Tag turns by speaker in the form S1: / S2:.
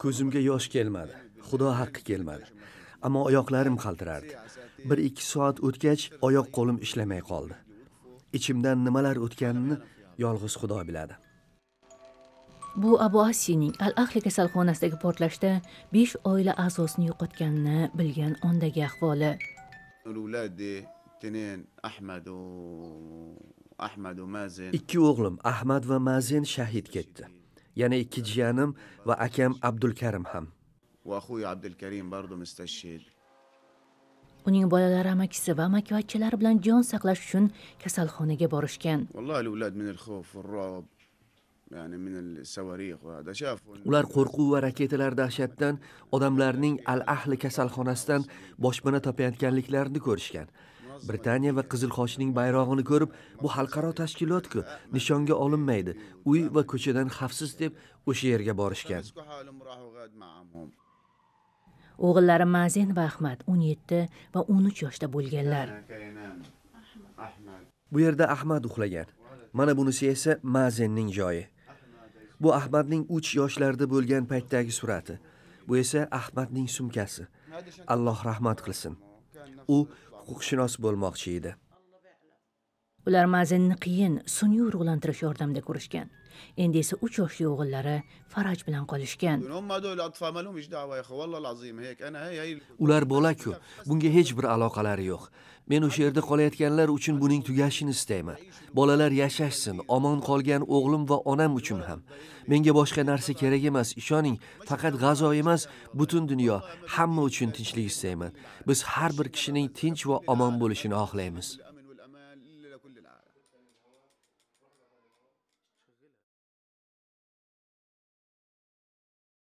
S1: ko'zimga yosh kelmadi xudo haqqi kelmadi ammo oyoqlarim qaltirardi bir ikki soat o'tgach oyoq qo'lim ishlamay qoldi ichimdan nimalar o'tganini yolg'iz xudo biladi
S2: bu abu asiyning al ahli kasalxonasidagi portlashda besh oila a'zosini yo'qotganini bilgan ondagi ahvoli
S3: ikki
S1: o'g'lim ahmad va mazen shahid ketdi yana ikki jiyanim va akam Abdulkarim ham.
S2: Uning bolalari amakisi va amakivachchalari bilan jon saqlash uchun kasalxonaga borishgan.
S1: Ular qo'rquv va raketalar dahshatidan odamlarning al-ahli kasalxonasidan boshpana topayotganliklarini ko'rishgan. Britaniya va Qizil Xochning bayrog'ini ko'rib, bu xalqaro tashkilotku nishonga olinmaydi. Uy va ko'chadan xavfsiz deb o'sha yerga borishgan.
S2: O'g'illari Mazen va Ahmad 17 va 13 yoshda bo'lganlar.
S1: Bu yerda Ahmad uxlagan. Mana bunisi esa Mazenning joyi. Bu Ahmadning 3 yoshlarda bo'lgan paytdagi surati. Bu esa Ahmadning sumkasi. Alloh rahmat qilsin. u huquqshunos bo'lmoqchi edi
S2: ular mazinni qiyin sun'iy urug'lantirish yordamida ko'rishgan endi esa uch yoshli o'g'illari faraj bilan qolishgan
S1: ular bola ku bunga hech bir aloqalari yo'q men o'sha yerda qolayotganlar uchun buning tugashini istayman bolalar yashashsin omon qolgan o'g'lim va onam uchun ham menga boshqa narsa kerak emas ishoning faqat g'azo emas butun dunyo hamma uchun tinchlik istayman biz har bir kishining tinch va omon bo'lishini xohlaymiz كل العالم